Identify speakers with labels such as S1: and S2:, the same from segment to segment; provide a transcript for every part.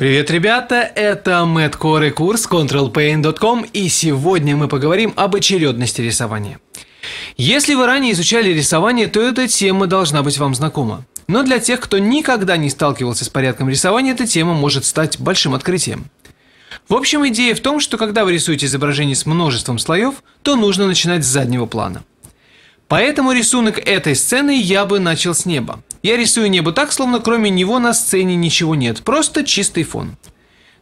S1: Привет, ребята! Это Мэтт Кор и курс ControlPaint.com и сегодня мы поговорим об очередности рисования. Если вы ранее изучали рисование, то эта тема должна быть вам знакома. Но для тех, кто никогда не сталкивался с порядком рисования, эта тема может стать большим открытием. В общем, идея в том, что когда вы рисуете изображение с множеством слоев, то нужно начинать с заднего плана – Поэтому рисунок этой сцены я бы начал с неба. Я рисую небо так, словно кроме него на сцене ничего нет, просто чистый фон.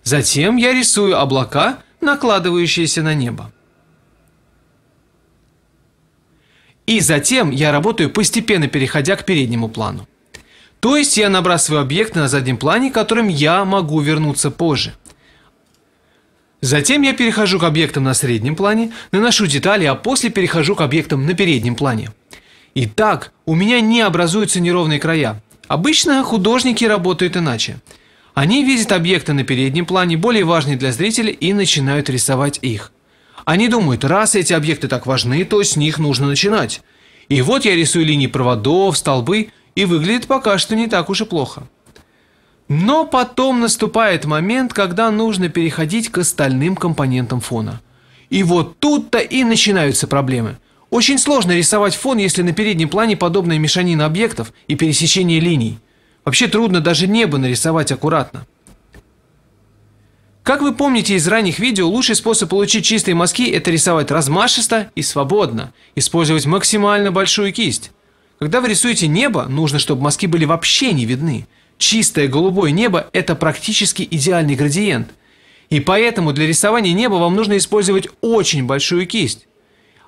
S1: Затем я рисую облака, накладывающиеся на небо. И затем я работаю, постепенно переходя к переднему плану. То есть я набрасываю объекты на заднем плане, к которым я могу вернуться позже. Затем я перехожу к объектам на среднем плане, наношу детали, а после перехожу к объектам на переднем плане. И так у меня не образуются неровные края. Обычно художники работают иначе. Они видят объекты на переднем плане, более важные для зрителя, и начинают рисовать их. Они думают, раз эти объекты так важны, то с них нужно начинать. И вот я рисую линии проводов, столбы, и выглядит пока что не так уж и плохо. Но потом наступает момент, когда нужно переходить к остальным компонентам фона. И вот тут-то и начинаются проблемы. Очень сложно рисовать фон, если на переднем плане подобная мешанина объектов и пересечение линий. Вообще трудно даже небо нарисовать аккуратно. Как вы помните из ранних видео, лучший способ получить чистые мазки – это рисовать размашисто и свободно, использовать максимально большую кисть. Когда вы рисуете небо, нужно, чтобы мазки были вообще не видны. Чистое голубое небо – это практически идеальный градиент. И поэтому для рисования неба вам нужно использовать очень большую кисть.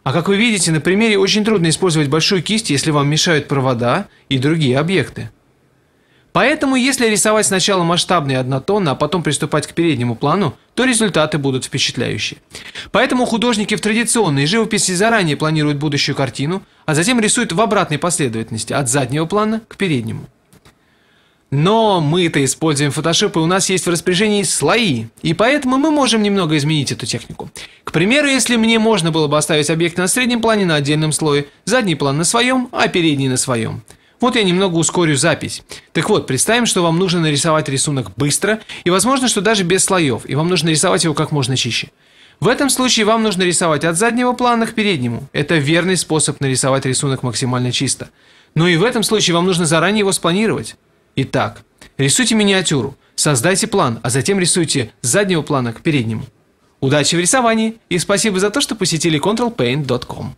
S1: А как вы видите, на примере очень трудно использовать большую кисть, если вам мешают провода и другие объекты. Поэтому, если рисовать сначала масштабные однотонно, а потом приступать к переднему плану, то результаты будут впечатляющие. Поэтому художники в традиционной живописи заранее планируют будущую картину, а затем рисуют в обратной последовательности от заднего плана к переднему. Но мы-то используем Photoshop, и у нас есть в распоряжении слои. И поэтому мы можем немного изменить эту технику. К примеру, если мне можно было бы оставить объект на среднем плане на отдельном слое, задний план на своем, а передний на своем. Вот я немного ускорю запись. Так вот, представим, что вам нужно нарисовать рисунок быстро, и возможно, что даже без слоев, и вам нужно рисовать его как можно чище. В этом случае вам нужно рисовать от заднего плана к переднему. Это верный способ нарисовать рисунок максимально чисто. Но ну и в этом случае вам нужно заранее его спланировать. Итак, рисуйте миниатюру, создайте план, а затем рисуйте с заднего плана к переднему. Удачи в рисовании и спасибо за то, что посетили controlpaint.com.